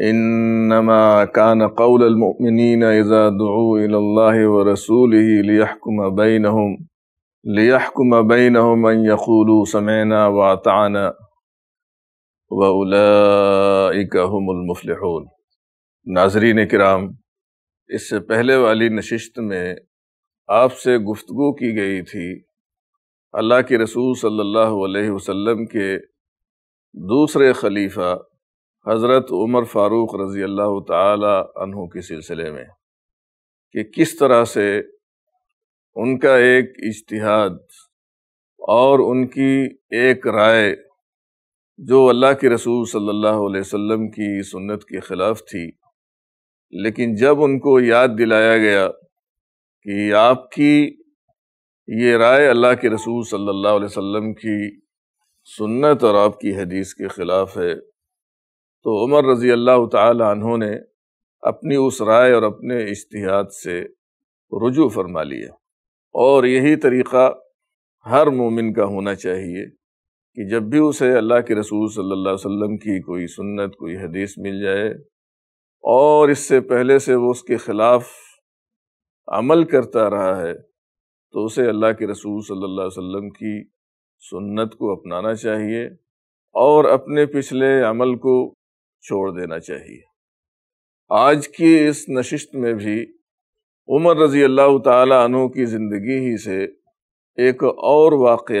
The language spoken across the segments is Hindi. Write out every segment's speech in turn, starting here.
إنما كان قول المؤمنين إذا دعوا إلى الله ورسوله ليحكم بينهم ليحكم بينهم أن يقولوا سمعنا وأطعنا وأولئك هم المفلحون سے پہلے والی पहले میں آپ سے گفتگو کی گئی تھی اللہ کے رسول صلی اللہ علیہ وسلم کے دوسرے خلیفہ हज़रत उमर फ़ारूक रज़ी अल्लाह तहों के सिलसिले में कि किस तरह से उनका एक इश्तिहाद और उनकी एक राय जो अल्लाह के रसूल सल्लल्लाहु अलैहि वसल्लम की सुन्नत के ख़िलाफ़ थी लेकिन जब उनको याद दिलाया गया कि आपकी ये राय अल्लाह के रसूल सल्लल्लाहु अलैहि वसल्लम की सुन्नत और आपकी हदीस के ख़िलाफ़ है तो उमर रज़ी अल्लाह तहों ने अपनी उस राय और अपने इश्तिहाद से रुजू फरमा लिया और यही तरीक़ा हर मोमिन का होना चाहिए कि जब भी उसे अल्लाह के रसूल सल्लल्लाहु अलैहि वसल्लम की कोई सुन्नत कोई हदीस मिल जाए और इससे पहले से वो उसके ख़िलाफ़ अमल करता रहा है तो उसे अल्लाह के रसूल सल्लल्लाहु अलैहि वसल्लम की सुन्नत को अपनाना चाहिए और अपने पिछले अमल को छोड़ देना चाहिए आज की इस नशिस्त में भी उमर रज़ी अल्लाह तु की ज़िंदगी ही से एक और वाक़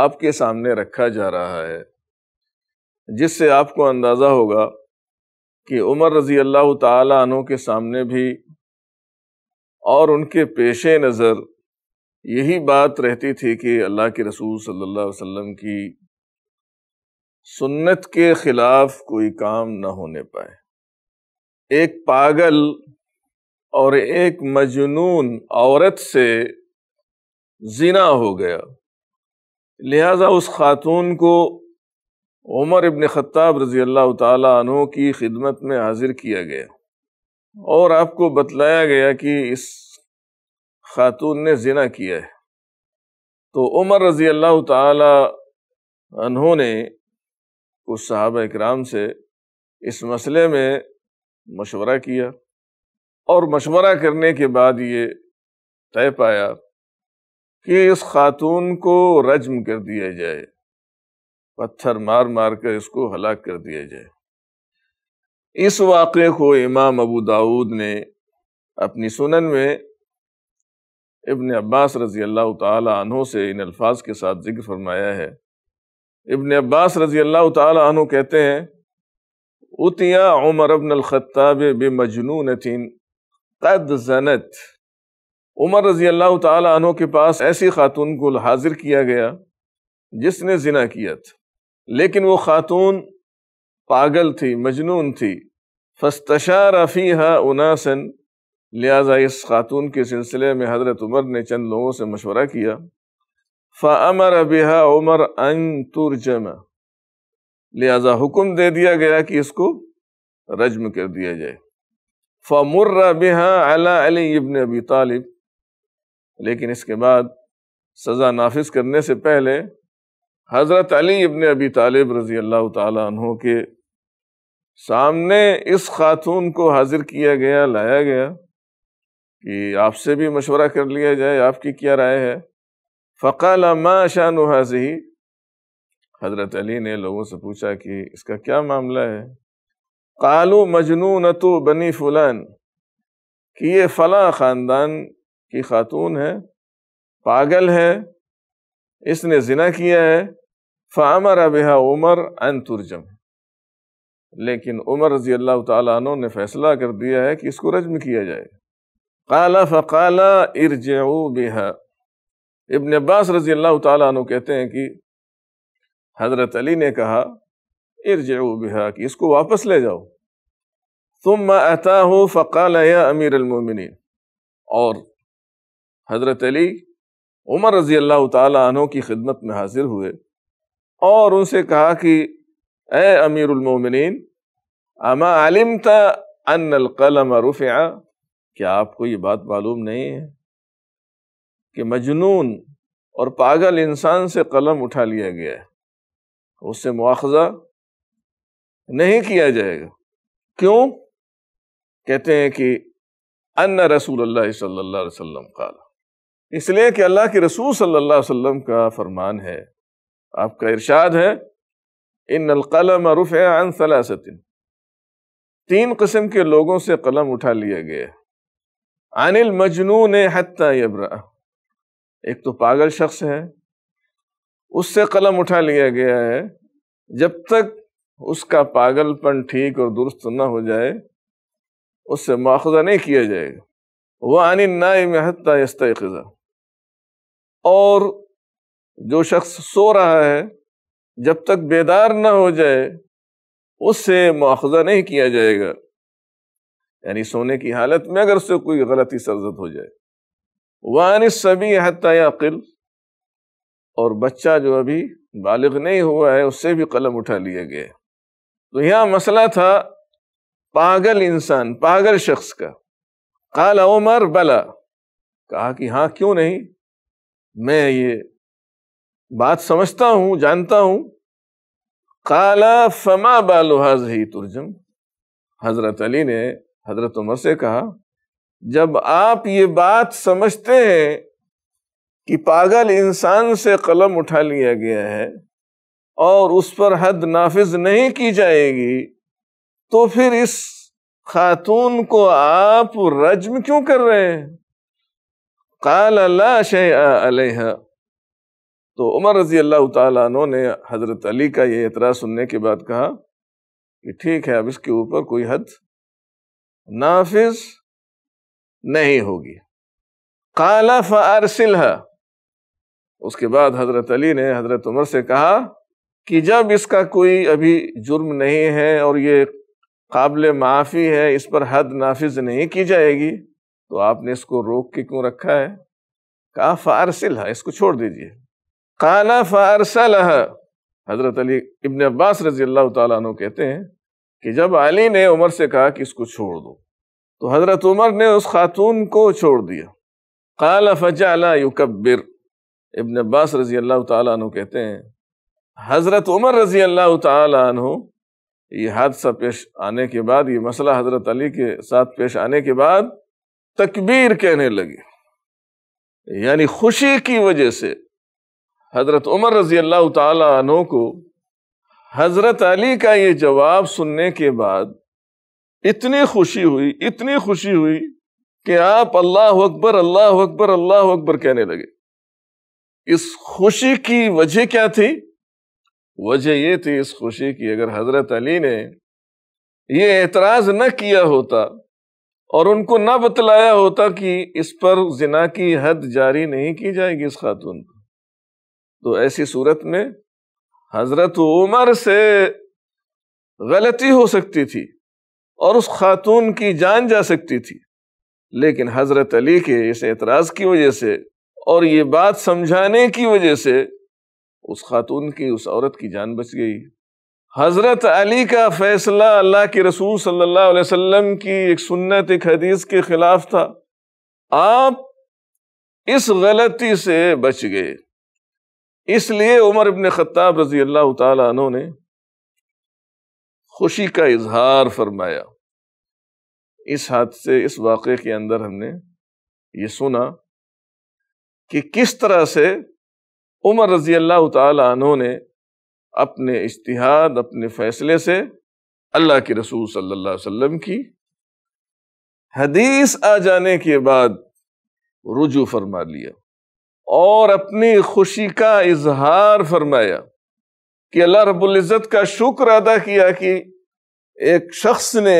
आपके सामने रखा जा रहा है जिससे आपको अंदाज़ा होगा कि उमर रज़ी अल्लाह तु के सामने भी और उनके पेश नज़र यही बात रहती थी कि अल्लाह के रसूल सल्लल्लाहु अलैहि वसल्लम की सुन्नत के खिलाफ कोई काम न होने पाए एक पागल और एक मजनून औरत से जीना हो गया लिहाजा उस खातून को उमर इबन ख़त्ताब रज़ी अल्लाह की खिदमत में हाजिर किया गया और आपको बतलाया गया कि इस खातून ने जिना किया है तो उमर रज़ी अल्लाह तहों ने उस साहब इक्राम से इस मसले में मशवरा किया और मशवरा करने के बाद ये तय पाया कि इस खातून को रजम कर दिया जाए पत्थर मार मार कर इसको हलाक कर दिया जाए इस वाक़े को इमाम अबू दाऊद ने अपनी सुनन में इबन अब्बास रज़ी अल्लाह तहों से इन अल्फाज के साथ जिक्र फरमाया है इबन अब्बास रजी अल्लाह तु कहते हैं उतिया उमर अबन अलख़ाब बे मजनून तीन कद जनत उमर रजी अल्लाह तु के पास ऐसी खातून को हाजिर किया गया जिसने जिना किया था लेकिन वो खातून पागल थी मजनून थी फस्तशा रफ़ी हा उनासन लिहाजा इस खातून के सिलसिले में हज़रत उमर ने चंद लोगों से मशवरा किया फ़मर बिहा उमर अन तुरजमा लिहाजा हुक्म दे दिया गया कि इसको रजम कर दिया जाए फ़मर बिहा अला अली इबन अबी तालिब लेकिन इसके बाद सज़ा नाफिज करने से पहले हज़रत अली इबन अबी तालिब रज़ी अल्लाह तहों के सामने इस खातून को हाजिर किया गया लाया गया कि आपसे भी मशवरा कर लिया जाए आपकी क्या राय है फ़काल माँ शान हाजी हज़रत अली ने लोगों से पूछा कि इसका क्या मामला है कालू मजनू न तो बनी फलान कि ये फ़लाँ ख़ानदान की खातून है पागल है इसने जिना किया है फ़ामर अबहा उमर अन तुरजम लेकिन उमर रजी अल्लाह तु ने फैसला कर दिया है कि इसको रजम किया जाए काला फ़काला इरजऊ बेहा इबन अब्बास रजी अल्लाह तु कहते हैं कि हज़रत अली ने कहा इर्जू बिहा कि इसको वापस ले जाओ तुम अता हूँ फ़काल या अमीर अलमिन और हज़रत अली उमर रजी अल्लाह तु की खिदमत में हाजिर हुए और उनसे कहा कि ए अमीरमिन अमा आलिम तन कलम रुफ़ क्या आपको ये बात मालूम नहीं है कि मजनून और पागल इंसान से कलम उठा लिया गया है उससे मुआवजा नहीं किया जाएगा क्यों कहते हैं कि अन्न रसूल अल्लाह सल्ला इसलिए कि अल्लाह के रसूल सल्लल्लाहु अलैहि वसल्लम का फरमान है आपका इरशाद है इन कलम रुफ़ अन सलासतिन तीन कस्म के लोगों से कलम उठा लिया गया अनिल मजनून हत्ता यबरा एक तो पागल शख्स है उससे कलम उठा लिया गया है जब तक उसका पागलपन ठीक और दुरुस्त न हो जाए उससे माखजा नहीं किया जाएगा वह आनी नाई महत्ता हत्या और जो शख्स सो रहा है जब तक बेदार न हो जाए उससे मुआवजा नहीं किया जाएगा यानी सोने की हालत में अगर उससे कोई गलती सरजद हो जाए वान सभी हत्याकिल और बच्चा जो अभी बालिग नहीं हुआ है उससे भी कलम उठा लिए गए तो यहाँ मसला था पागल इंसान पागल शख्स का काल उमर बला कहा कि हाँ क्यों नहीं मैं ये बात समझता हूँ जानता हूँ काला फमा बालो हाज ही तुर्जम हज़रत अली ने हज़रत उमर से कहा जब आप ये बात समझते हैं कि पागल इंसान से कलम उठा लिया गया है और उस पर हद नाफिज नहीं की जाएगी तो फिर इस खातून को आप रजम क्यों कर रहे हैं काल अल्लाह शह तो उमर रजी अल्लाह तु ने हज़रत अली का ये एतराज़ सुनने के बाद कहा कि ठीक है अब इसके ऊपर कोई हद नाफिज नहीं होगी काला फ़ारसिल उसके बाद हज़रत अली ने हज़रत उमर से कहा कि जब इसका कोई अभी जुर्म नहीं है और ये काबिल माफ़ी है इस पर हद नाफिज नहीं की जाएगी तो आपने इसको रोक के क्यों रखा है कहा फ़ारसिल इसको छोड़ दीजिए काला फ़ारसल हज़रत अली इबन अब्बास रजी अल्लाह तु कहते हैं कि जब अली ने उमर से कहा कि इसको छोड़ दो तो हज़रत उमर ने उस खातून को छोड़ दिया काला फ़जा युकबिर इबन अब्बास रज़ी अल्लाह तु कहते हैं हज़रत उमर रज़ी अल्लाह तु ये हादसा पेश आने के बाद ये मसला हज़रत अली के साथ पेश आने के बाद तकबीर कहने लगे यानी खुशी की वजह से हज़रत उमर रज़ी अल्लाह तु को हज़रत अली का ये जवाब सुनने के बाद इतनी खुशी हुई इतनी खुशी हुई कि आप अल्लाह अकबर अल्लाह अकबर अल्लाह अकबर कहने लगे इस खुशी की वजह क्या थी वजह यह थी इस खुशी की अगर हजरत अली ने यह एतराज न किया होता और उनको ना बतलाया होता कि इस पर जिना की हद जारी नहीं की जाएगी इस खातून को तो ऐसी सूरत में हजरत उमर से गलती हो सकती थी और उस खातून की जान जा सकती थी लेकिन हज़रत अली के इस एतराज़ की वजह से और ये बात समझाने की वजह से उस खातून की उस औरत की जान बच गई हज़रत अली का फ़ैसला अल्लाह के रसूल सल्लल्लाहु अलैहि वसल्लम की एक सुन्नत एक हदीस के ख़िलाफ़ था आप इस गलती से बच गए इसलिए उमर इबन ख़त्ताब रज़ी अल्लाह तु खुशी का इजहार फरमाया इस हादसे इस वाक़े के अंदर हमने ये सुना कि किस तरह से उमर रज़ी अल्लाह तु ने अपने इश्तिहाद अपने फ़ैसले से अल्लाह के रसूल सल्लल्लाहु अलैहि वसल्लम की हदीस आ जाने के बाद रुजू फरमा लिया और अपनी खुशी का इजहार फरमाया कि अल्लाह रब्ज़त का शुक्र अदा किया कि एक शख्स ने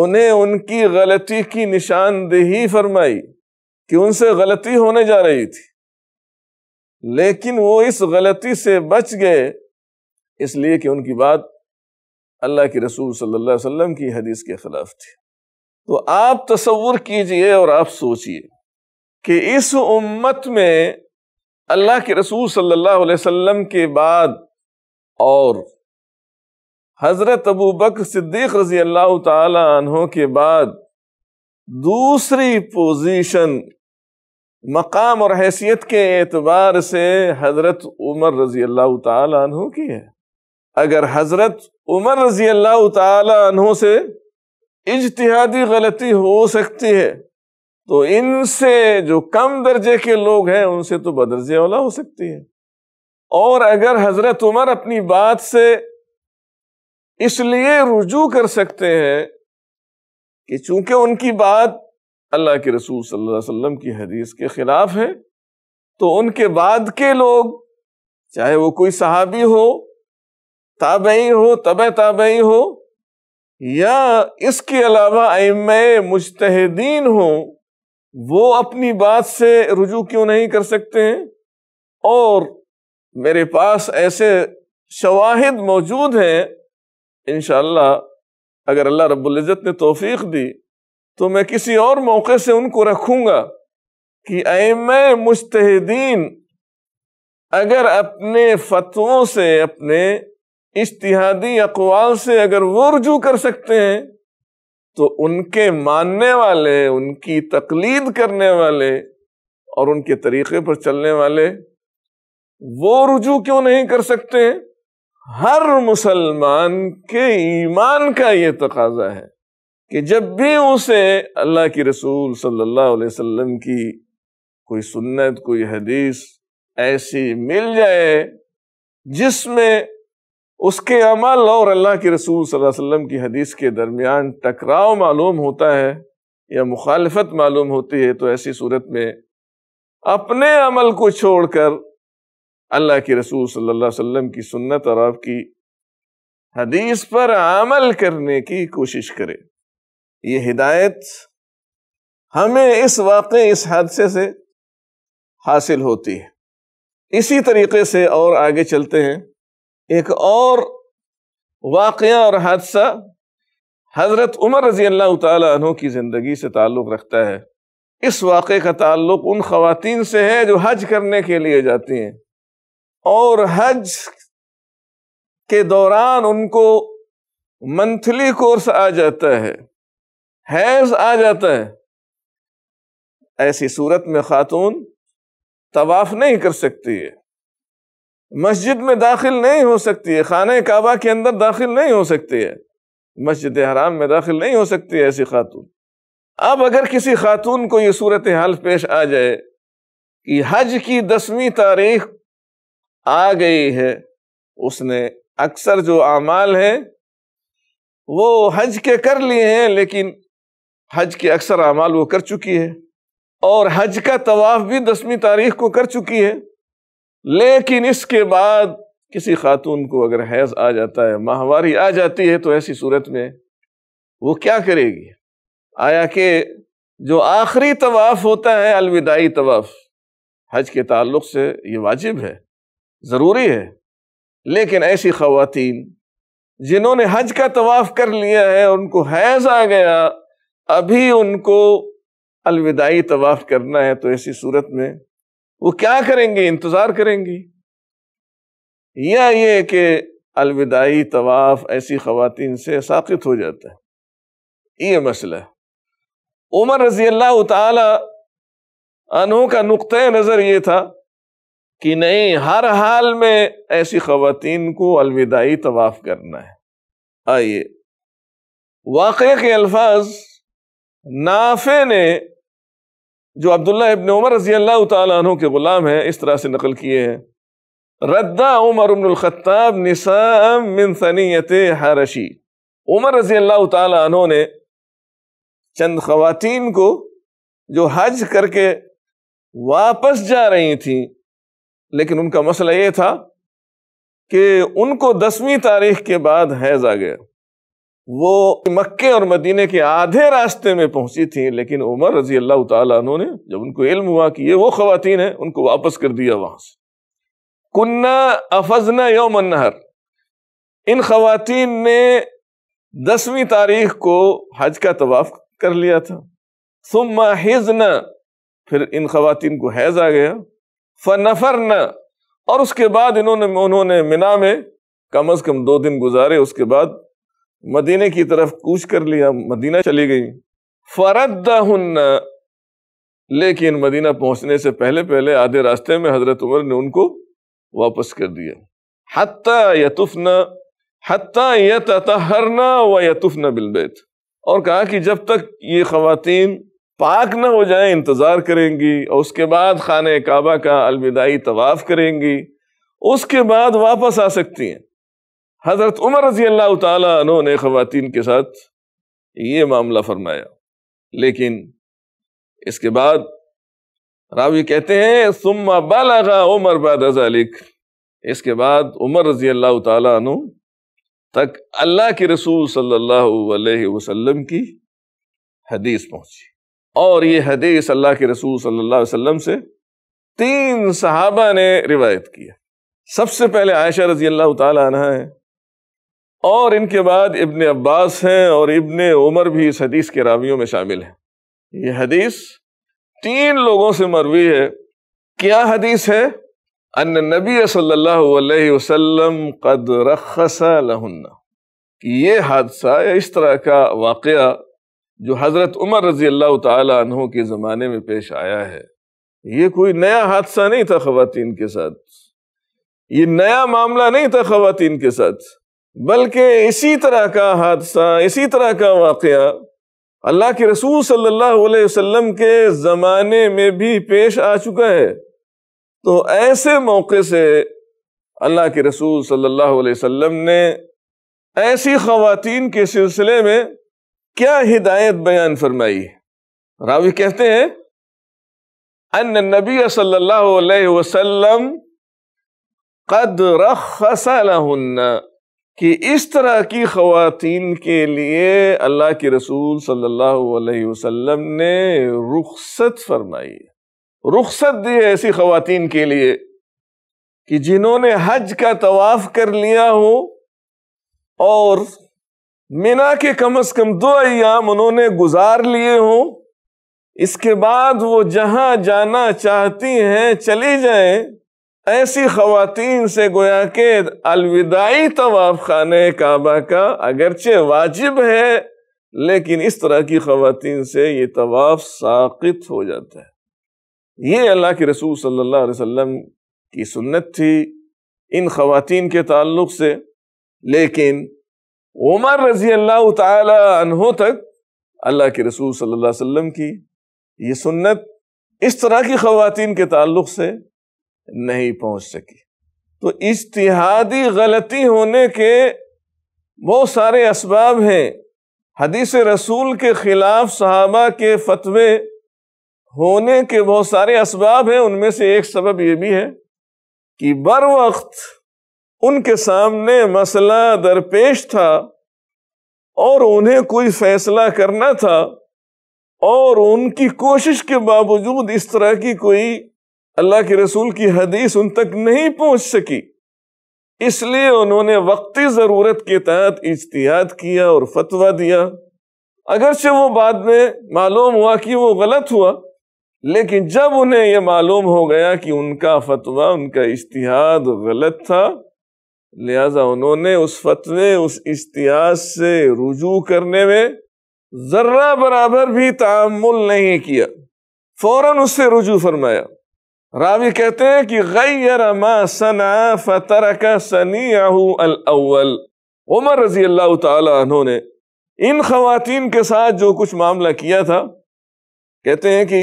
उन्हें उनकी गलती की निशानदेही फरमाई कि उनसे गलती होने जा रही थी लेकिन वो इस गलती से बच गए इसलिए कि उनकी बात अल्लाह के रसूल सल्लल्लाहु अलैहि वसल्लम की हदीस के खिलाफ थी तो आप तस्वुर कीजिए और आप सोचिए कि इस उम्मत में अल्लाह के रसूल सल्लल्लाहु अलैहि वसल्लम के बाद और हज़रत अबू बकर सिद्दीक रजी अल्लाह तहों के बाद दूसरी पोजीशन मकाम और हैसियत के एतबार से हज़रत उमर रजी अल्लाह तहों की है अगर हज़रत उमर रजी अल्लाह तहों से इजतहादी गलती हो सकती है तो इनसे जो कम दर्जे के लोग हैं उनसे तो बदर्जे वाला हो सकती है और अगर हज़रत उमर अपनी बात से इसलिए रुजू कर सकते हैं कि चूंकि उनकी बात अल्लाह के रसूल सल्लल्लाहु अलैहि वसल्लम की हदीस के खिलाफ है तो उनके बाद के लोग चाहे वो कोई सहाबी हो ताबई हो तब ताबई हो या इसके अलावा अम मुश्तहदीन हो वो अपनी बात से रुजू क्यों नहीं कर सकते हैं और मेरे पास ऐसे शवाहिद मौजूद हैं इन अगर अल्लाह रबुल्ज़त ने तोफ़ी दी तो मैं किसी और मौके से उनको रखूँगा कि मैं मुश्तदीन अगर अपने फतवों से अपने इश्तहादी अकवाल से अगर वो रजू कर सकते हैं तो उनके मानने वाले उनकी तकलीद करने वाले और उनके तरीक़े पर चलने वाले वो रुजू क्यों नहीं कर सकते हैं हर मुसलमान के ईमान का ये तकाजा है कि जब भी उसे अल्लाह के रसूल सल्लल्लाहु अलैहि वसल्लम की कोई सुन्नत कोई हदीस ऐसी मिल जाए जिसमें उसके अमल और अल्लाह के रसूल सल्लल्लाहु अलैहि वसल्लम की हदीस के दरमियान टकराव मालूम होता है या मुखालफत मालूम होती है तो ऐसी सूरत में अपने अमल को छोड़कर अल्लाह के रसूल सल्लल्लाहु अलैहि वसल्लम की सुन्नत और आपकी हदीस पर अमल करने की कोशिश करें ये हिदायत हमें इस वाक़े इस हादसे से हासिल होती है इसी तरीके से और आगे चलते हैं एक और वाक़ और हादसा हज़रत उमर रज़ी अल्लाह तु की ज़िंदगी से ताल्लुक़ रखता है इस वाक़े का ताल्लुक़ उन ख़वातीन से है जो हज करने के लिए जाती हैं और हज के दौरान उनको मंथली कोर्स आ जाता है हैज आ जाता है ऐसी सूरत में खातून तवाफ नहीं कर सकती है मस्जिद में दाखिल नहीं हो सकती है खाने काबा के अंदर दाखिल नहीं हो सकती है मस्जिद हराम में दाखिल नहीं हो सकती है ऐसी खातून अब अगर किसी खातून को ये सूरत हाल पेश आ जाए कि हज की दसवीं तारीख आ गई है उसने अक्सर जो अमाल हैं वो हज के कर लिए हैं लेकिन हज के अक्सर अमाल वो कर चुकी है और हज का तवाफ भी दसवीं तारीख को कर चुकी है लेकिन इसके बाद किसी खातून को अगर हैज आ जाता है माहवारी आ जाती है तो ऐसी सूरत में वो क्या करेगी आया कि जो आखिरी तवाफ़ होता है अलविदाई तवाफ़ हज के ताल्लुक से ये वाजिब है ज़रूरी है लेकिन ऐसी खातन जिन्होंने हज का तवाफ़ कर लिया है उनको हैज़ आ गया अभी उनको अलविदाई तवाफ़ करना है तो ऐसी सूरत में वो क्या करेंगी इंतज़ार करेंगी या ये कि अलविदाई तवाफ़ ऐसी खातन से साकित हो जाता है ये मसला है उमर रजी अल्लाह तला का नुक़ नज़र ये था कि नहीं हर हाल में ऐसी खातन को अलविदाई तवाफ करना है आइए वाक़ के अल्फाज नाफे ने जो अब्दुल्ला इबन उमर रजी अल्लाह तु के ग़ुलाम हैं इस तरह से नकल किए हैं रद्दा उमर उमरखताब निसाम मिन सनीत हरशी उमर रजी अल्लाह तु ने चंद ख़वातीन को जो हज करके वापस जा रही थीं लेकिन उनका मसला ये था कि उनको दसवीं तारीख के बाद हैज आ गया वो मक्के और मदीने के आधे रास्ते में पहुंची थी लेकिन उमर रजी अल्लाह तु ने जब उनको इल्म हुआ कि ये वो खातन है उनको वापस कर दिया वहां से कुन्ना अफजना यौम इन खातन ने दसवीं तारीख को हज का तवाफ कर लिया था सुम्मा हिजना फिर इन खातन को हैज आ गया फनफर न और उसके बाद इन्होंने उन्होंने मिना में कम अज कम दो दिन गुजारे उसके बाद मदीने की तरफ कूच कर लिया मदीना चली गई फरद लेकिन मदीना पहुंचने से पहले पहले आधे रास्ते में हजरत उमर ने उनको वापस कर दिया हती यतुफना हती यतहरना व न बिलबैत और कहा कि जब तक ये खातन पाक ना हो जाए इंतज़ार करेंगी और उसके बाद खान काबा का अलविदाई तवाफ़ करेंगी उसके बाद वापस आ सकती हैं हज़रत उमर रजी अल्लाह तु ने ख़वान के साथ ये मामला फरमाया लेकिन इसके बाद रावी कहते हैं सुम्मा बालागा उमर बादलिक इसके बाद उमर रजी अल्लाह तु तक अल्लाह के रसूल सल्ला अलैहि की हदीस पहुंची और ये हदीस अल्लाह के रसूल सल्लल्लाहु अलैहि वसल्लम से तीन सहाबा ने रिवायत किया सबसे पहले आयशा रजी अल्लाह तहा है और इनके बाद इबन अब्बास हैं और इबन उमर भी इस हदीस के रावियों में शामिल हैं ये हदीस तीन लोगों से मरवी है क्या हदीस है अन नबी सल्लल्लाहु अलैहि वसल्लम कद रखसा लहुन्ना ये हादसा या इस तरह का वाक़ जो हज़रत उमर रज़ी अल्लाह तहों के ज़माने में पेश आया है ये कोई नया हादसा नहीं था ख़वान के साथ ये नया मामला नहीं था ख़वान के साथ बल्कि इसी तरह का हादसा इसी तरह का वाक़ अल्लाह के रसूल सल्लल्लाहु अलैहि वसल्लम के ज़माने में भी पेश आ चुका है तो ऐसे मौके से अल्लाह के रसूल सल्लल्लाहु अलैहि वसल्लम ने ऐसी खातिन के सिलसिले में क्या हिदायत बयान फरमाई रावी कहते हैं अन नबी सल्लल्लाहु अलैहि वसल्लम कद कि इस तरह की खातन के लिए अल्लाह के रसूल सल्लल्लाहु अलैहि वसल्लम ने रुखसत फरमाई रुखसत दी है ऐसी खातन के लिए कि जिन्होंने हज का तवाफ़ कर लिया हो और मिना के कम अज कम दो अयाम उन्होंने गुजार लिए हों इसके बाद वो जहाँ जाना चाहती हैं चली जाए ऐसी खातन से गोया के अलविदाई तवाफ खाने काबा का अगरचे वाजिब है लेकिन इस तरह की खातन से ये तवाफ साकित हो जाता है ये अल्लाह के रसूल सल्लल्लाहु अलैहि वसल्लम की सुन्नत थी इन खातन के ताल्लुक से लेकिन उमर रजी अल्लाह तहो तक अल्लाह के रसूल सल्लल्लाहु अलैहि वसल्लम की ये सुन्नत इस तरह की खातन के ताल्लुक से नहीं पहुंच सकी तो इश्तिहादी गलती होने के बहुत सारे इसबाब हैं हदीस रसूल के ख़िलाफ़ सहाबा के फतवे होने के बहुत सारे इसबाब हैं उनमें से एक सबब ये भी है कि बर वक्त उनके सामने मसला दरपेश था और उन्हें कोई फैसला करना था और उनकी कोशिश के बावजूद इस तरह की कोई अल्लाह के रसूल की हदीस उन तक नहीं पहुंच सकी इसलिए उन्होंने वक्ती ज़रूरत के तहत इज्तिहाद किया और फतवा दिया अगरचे वो बाद में मालूम हुआ कि वो गलत हुआ लेकिन जब उन्हें यह मालूम हो गया कि उनका फतवा उनका इज्तिहाद गलत था लिहाजा उन्होंने उस फतवे उस इश्तिहास से रुजू करने में जर्रा बराबर भी तामुल नहीं किया फौरन उससे रुजू फरमाया रावी कहते हैं कि गैर मा सना फतर का सनीहू अल उमर रजी अल्लाह तहों इन खातन के साथ जो कुछ मामला किया था कहते हैं कि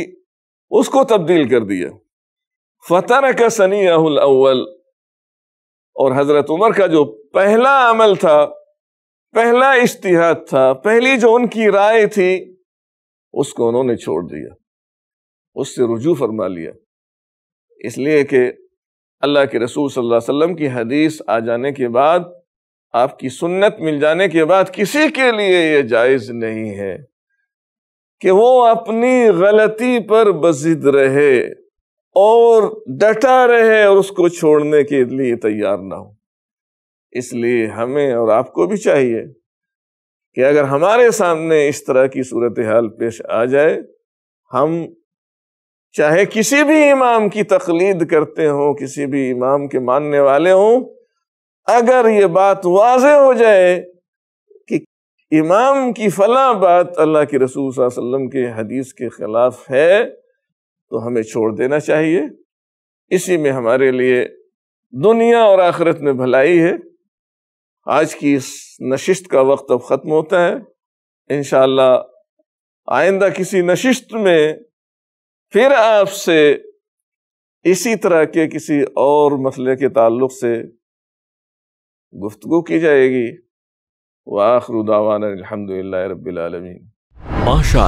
उसको तब्दील कर दिया फतर का सनी अव्वल और हज़रत उमर का जो पहला अमल था पहला इश्तिहाद था पहली जो उनकी राय थी उसको उन्होंने छोड़ दिया उससे रुजू फरमा लिया इसलिए कि अल्लाह के रसूल सल्लल्लाहु अलैहि वसल्लम की हदीस आ जाने के बाद आपकी सुन्नत मिल जाने के बाद किसी के लिए ये जायज़ नहीं है कि वो अपनी गलती पर बजिद रहे और डटा रहे और उसको छोड़ने के लिए तैयार ना हो इसलिए हमें और आपको भी चाहिए कि अगर हमारे सामने इस तरह की सूरत हाल पेश आ जाए हम चाहे किसी भी इमाम की तकलीद करते हों किसी भी इमाम के मानने वाले हों अगर ये बात वाज हो जाए कि इमाम की फला बात अल्लाह के रसूल वसल्लम के हदीस के ख़िलाफ़ है तो हमें छोड़ देना चाहिए इसी में हमारे लिए दुनिया और आखिरत में भलाई है आज की इस नशिस्त का वक्त अब ख़त्म होता है इन आइंदा किसी नशिस्त में फिर आपसे इसी तरह के किसी और मसले के ताल्लुक से गुफ्तु की जाएगी वाखरुदावान अलहमदिल्ला रबालमीन माशा